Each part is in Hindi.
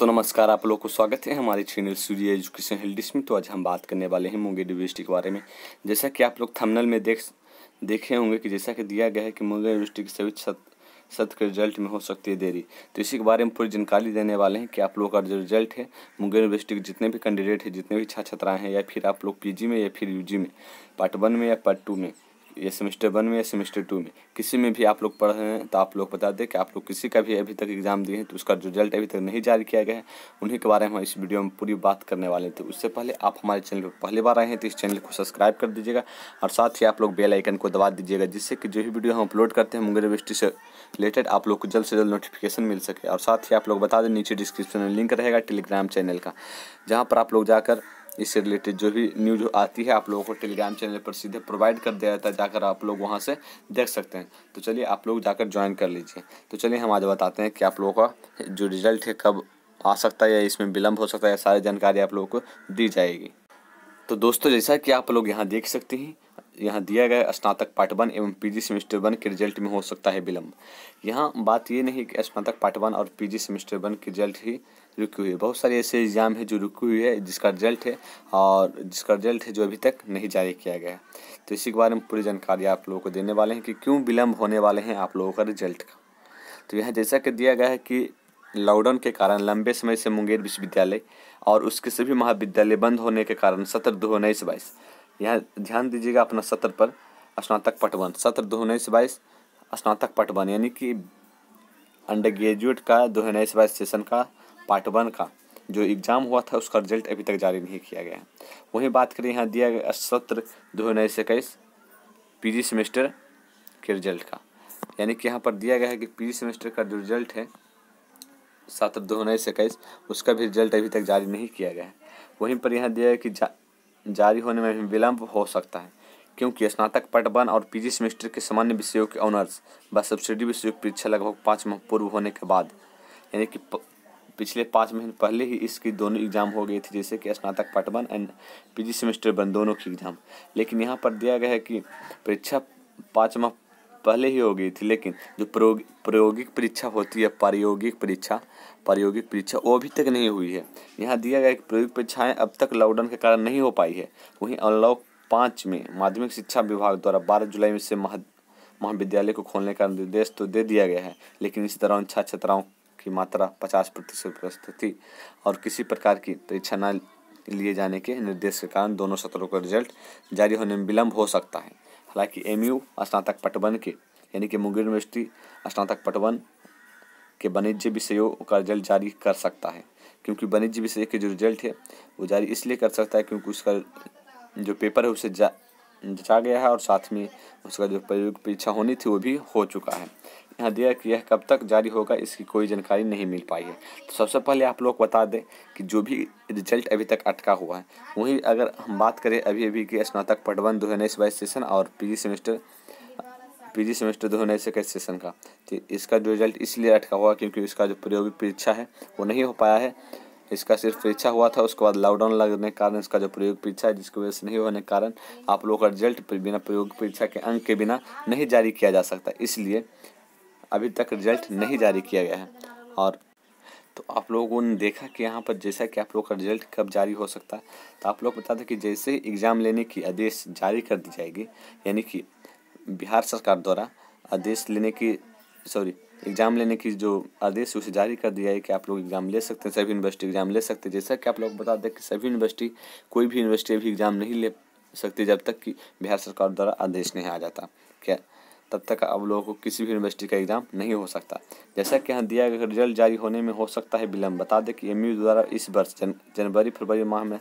तो नमस्कार आप लोग को स्वागत है हमारे चैनल सूर्य एजुकेशन हेल्डिस में तो आज हम बात करने वाले हैं मुंगेर यूनिवर्सिटी के बारे में जैसा कि आप लोग थंबनेल में देख देखे होंगे कि जैसा कि दिया गया है कि मुंगेर यूनिवर्सिटी के सभी सत्र के रिजल्ट में हो सकती है देरी तो इसी के बारे में पूरी जानकारी देने वाले हैं कि आप लोग का जो रिजल्ट है मुंगेर यूनिवर्सिटी के जितने भी कैंडिडेट हैं जितने भी छात्र छात्राएँ हैं या फिर आप लोग पी में या फिर यू में पार्ट वन में या पार्ट टू में या सेमेस्टर वन में या सेमेस्टर टू में किसी में भी आप लोग पढ़ रहे हैं तो आप लोग बता दें कि आप लोग किसी का भी अभी तक एग्ज़ाम दिए हैं तो उसका रिजल्ट अभी तक नहीं जारी किया गया है उन्हीं के बारे में हम इस वीडियो में पूरी बात करने वाले थे तो उससे पहले आप हमारे चैनल पर पहली बार आए हैं तो इस चैनल को सब्सक्राइब कर दीजिएगा और साथ ही आप लोग बेलाइकन को दबा दीजिएगा जिससे कि जो भी वीडियो हम अपलोड करते हैं मुंगेर यूनिवर्सिटी से रिलेटेड आप लोग को जल्द से जल्द नोटिफिकेशन मिल सके और साथ ही आप लोग बता दें नीचे डिस्क्रिप्शन में लिंक रहेगा टेलीग्राम चैनल का जहाँ पर आप लोग जाकर इससे रिलेटेड जो भी न्यूज आती है आप लोगों को टेलीग्राम चैनल पर सीधे प्रोवाइड कर दिया जाता है जाकर आप लोग वहाँ से देख सकते हैं तो चलिए आप लोग जाकर ज्वाइन कर लीजिए तो चलिए हम आज बताते हैं कि आप लोगों का जो रिजल्ट है कब आ सकता है या इसमें विलम्ब हो सकता है सारी जानकारी आप लोगों को दी जाएगी तो दोस्तों जैसा कि आप लोग यहाँ देख सकते हैं यहाँ दिया गया स्नातक पार्ट वन एवं पीजी सेमेस्टर वन के रिजल्ट में हो सकता है विलंब यहाँ बात ये नहीं कि स्नातक पार्ट वन और पीजी सेमेस्टर वन के रिजल्ट ही रुकी हुई है बहुत सारे ऐसे एग्जाम है जो रुकी हुई है जिसका रिजल्ट है और जिसका रिजल्ट है जो अभी तक नहीं जारी किया गया है तो इसी के बारे में पूरी जानकारी आप लोगों को देने वाले हैं कि क्यों विलम्ब होने वाले हैं आप लोगों का रिजल्ट का तो यहाँ जैसा कि दिया गया है कि लॉकडाउन के कारण लंबे समय से मुंगेर विश्वविद्यालय और उसके सभी महाविद्यालय बंद होने के कारण सत्र दो हज़ार बाईस यह ध्यान दीजिएगा अपना सत्र पर स्नातक पटवन सत्र दो उन्नीस बाईस स्नातक पटवन यानी कि अंडर ग्रेजुएट का दो उन्नीस बाईस सेशन का पार्ट वन का जो एग्ज़ाम हुआ था उसका रिजल्ट अभी तक जारी नहीं किया गया है वहीं बात करें यहाँ दिया गया सत्र दो उन्नीस इक्कीस पी सेमेस्टर के रिजल्ट का यानी कि यहाँ पर दिया गया है कि पी सेमेस्टर का जो रिजल्ट है सत्र दो उन्नीस इक्कीस उसका भी रिजल्ट अभी तक जारी नहीं किया गया है वहीं पर यहाँ दिया है कि जारी होने में भी विलंब हो सकता है क्योंकि स्नातक पट वन और पीजी सेमेस्टर के सामान्य विषयों के ऑनर्स व सब्सिडी विषयों की परीक्षा लगभग पाँच माह पूर्व होने के बाद यानी कि पिछले पाँच महीने पहले ही इसकी दोनों एग्ज़ाम हो गई थी जैसे कि स्नातक part one and PG semester one दोनों की एग्ज़ाम लेकिन यहाँ पर दिया गया है कि परीक्षा पाँच माह पहले ही हो गई थी लेकिन जो प्रयोग प्रायोगिक परीक्षा होती है प्रायोगिक परीक्षा प्रायोगिक परीक्षा वो अभी तक नहीं हुई है यहाँ दिया गया कि प्रायोगिक परीक्षाएँ अब तक लॉकडाउन के कारण नहीं हो पाई है वहीं अनलॉक पाँच में माध्यमिक शिक्षा विभाग द्वारा बारह जुलाई में से महा महाविद्यालय को खोलने का निर्देश तो दे दिया गया है लेकिन इस दौरान छात्र छात्राओं की मात्रा पचास प्रतिशत थी और किसी प्रकार की परीक्षा न लिए जाने के निर्देश के कारण दोनों सत्रों का रिजल्ट जारी होने में विलंब हो सकता है हालांकि एमयू स्नातक पटवन के यानी कि मुंगेर यूनिवर्सिटी स्नातक पटवन के वाणिज्य विषयों का रिजल्ट जारी कर सकता है क्योंकि वाणिज्य विषय के जो रिजल्ट है वो जारी इसलिए कर सकता है क्योंकि उसका जो पेपर है उसे जा, जचा गया है और साथ में उसका जो परीक्षा होनी थी वो भी हो चुका है यहाँ दिया कि यह कब तक जारी होगा इसकी कोई जानकारी नहीं मिल पाई है तो सबसे पहले आप लोग बता दें कि जो भी रिजल्ट अभी तक अटका हुआ है वहीं अगर हम बात करें अभी अभी की स्नातक पटवन दो हज़ार सेशन और पी सेमेस्टर पीजी सेमेस्टर दो हज़ार से सेशन का तो इसका जो रिजल्ट इसलिए अटका हुआ क्योंकि इसका जो प्रयोगिक परीक्षा है वो नहीं हो पाया है इसका सिर्फ परीक्षा हुआ था उसके बाद लॉकडाउन लगने के कारण इसका जो प्रयोग परीक्षा है जिसकी वजह से नहीं होने के कारण आप लोगों का रिजल्ट बिना प्रयोग परीक्षा के अंक के बिना नहीं जारी किया जा सकता इसलिए अभी तक रिजल्ट नहीं जारी किया गया है और तो आप लोगों ने देखा कि यहाँ पर जैसा कि आप लोग का रिजल्ट कब जारी हो सकता है तो आप लोग बता दें कि जैसे एग्ज़ाम लेने की आदेश जारी कर दी जाएगी यानी कि बिहार सरकार द्वारा आदेश लेने की सॉरी एग्ज़ाम लेने की जो आदेश उसे जारी कर दिया है कि आप लोग एग्ज़ाम ले सकते हैं सभी यूनिवर्सिटी एग्ज़ाम ले सकते हैं जैसा कि आप लोग बता दें कि सभी यूनिवर्सिटी कोई भी यूनिवर्सिटी अभी एग्ज़ाम नहीं ले सकती जब तक कि बिहार सरकार द्वारा आदेश नहीं आ जाता क्या तब तक आप लोगों को किसी भी यूनिवर्सिटी का एग्ज़ाम नहीं हो सकता जैसा कि यहाँ दिया गया रिजल्ट जारी होने में हो सकता है विलम्ब बता दें कि एम द्वारा इस वर्ष जन, जनवरी फरवरी माह में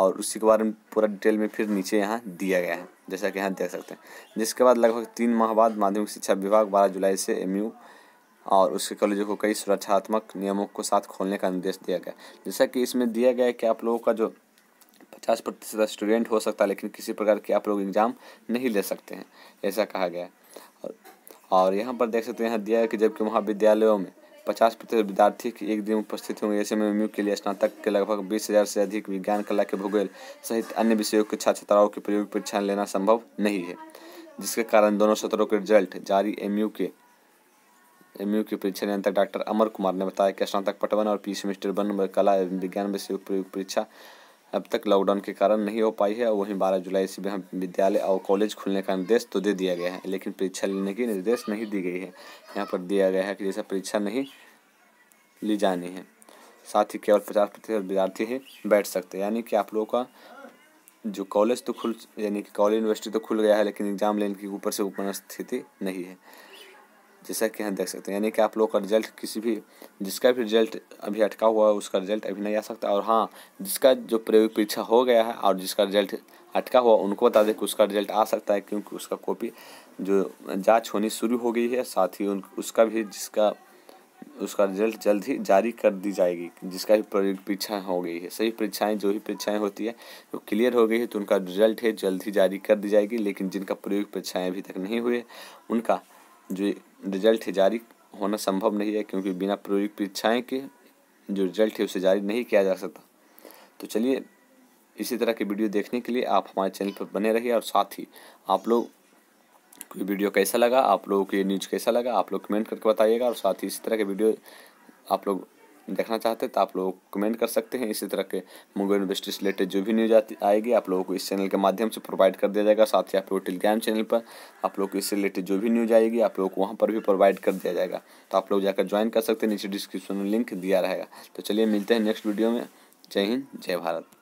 और उसी के बारे में पूरा डिटेल में फिर नीचे यहाँ दिया गया है जैसा कि यहाँ देख सकते हैं जिसके बाद लगभग तीन माह बाद माध्यमिक शिक्षा विभाग बारह जुलाई से एम और उसके कॉलेजों को कई सुरक्षात्मक नियमों के साथ खोलने का निर्देश दिया गया जैसा कि इसमें दिया गया है कि आप लोगों का जो पचास प्रतिशत स्टूडेंट हो सकता है लेकिन किसी प्रकार के आप लोग एग्ज़ाम नहीं ले सकते हैं ऐसा कहा गया और, और यहाँ पर देख सकते हैं यहाँ दिया है कि जबकि महाविद्यालयों में पचास प्रतिशत विद्यार्थी एक दिन उपस्थित होंगे ऐसे में के लिए स्नातक के लगभग बीस हज़ार से अधिक विज्ञान कला के भूगोल सहित अन्य विषयों के छात्र छात्राओं की प्रयोग परीक्षाएं लेना संभव नहीं है जिसके कारण दोनों सत्रों के रिजल्ट जारी एम के एम के परीक्षा नियंत्रक डॉक्टर अमर कुमार ने बताया कि स्नातक पटवन और पी सेमेस्टर वन कला एवं विज्ञान विषय प्रयोग परीक्षा अब तक लॉकडाउन के कारण नहीं हो पाई है वहीं बारह जुलाई से भी विद्यालय और कॉलेज खुलने का निर्देश तो दे दिया गया है लेकिन परीक्षा लेने की निर्देश नहीं दी गई है यहाँ पर दिया गया है कि जैसा परीक्षा नहीं ली जानी है साथ ही केवल पचास प्रतिशत विद्यार्थी ही बैठ सकते हैं यानी कि आप लोगों का जो कॉलेज तो खुल यानी कि कॉलेज यूनिवर्सिटी तो खुल गया है लेकिन एग्ज़ाम लेने की ऊपर से ऊपर स्थिति नहीं है जैसा कि हम देख सकते हैं यानी कि आप लोग का रिजल्ट किसी भी जिसका भी रिजल्ट अभी अटका हुआ है उसका रिजल्ट अभी नहीं आ सकता और हाँ जिसका जो प्रयोग परीक्षा हो गया है और जिसका रिजल्ट अटका हुआ उनको बता दें कि उसका रिजल्ट आ सकता है क्योंकि उसका कॉपी जो जाँच होनी शुरू हो गई है साथ ही उन उसका भी जिसका उसका रिजल्ट जल्द ही जारी कर दी जाएगी जिसका भी परीक्षाएँ हो गई है सही परीक्षाएं जो भी परीक्षाएं होती है वो तो क्लियर हो गई है तो उनका रिजल्ट है जल्द ही जारी कर दी जाएगी लेकिन जिनका प्रयोग परीक्षाएं अभी तक नहीं है उनका जो रिजल्ट जारी होना संभव नहीं है क्योंकि बिना प्रायोगिक परीक्षाएँ के जो रिजल्ट है उसे जारी नहीं किया जा सकता तो चलिए इसी तरह की वीडियो देखने के लिए आप हमारे चैनल पर बने रहिए और साथ ही आप लोग को वीडियो कैसा लगा आप लोगों को ये न्यूज़ कैसा लगा आप लोग कमेंट करके बताइएगा और साथ ही इसी तरह के वीडियो आप लोग देखना चाहते हैं तो आप लोग कमेंट कर सकते हैं इसी तरह के मुंबई यूनिवर्सिटी से रिलेटेड जो भी न्यूज आती आएगी आप लोगों को इस चैनल के माध्यम से प्रोवाइड कर दिया जाएगा साथ ही आप लोग टेलीग्राम चैनल पर आप लोग को इससे रिलेटेड जो भी न्यूज आएगी आप लोग को वहाँ पर भी प्रोवाइड कर दिया जाएगा तो आप लोग जाकर ज्वाइन कर सकते हैं नीचे डिस्क्रिप्शन में लिंक दिया रहेगा तो चलिए मिलते हैं नेक्स्ट वीडियो में जय हिंद जय भारत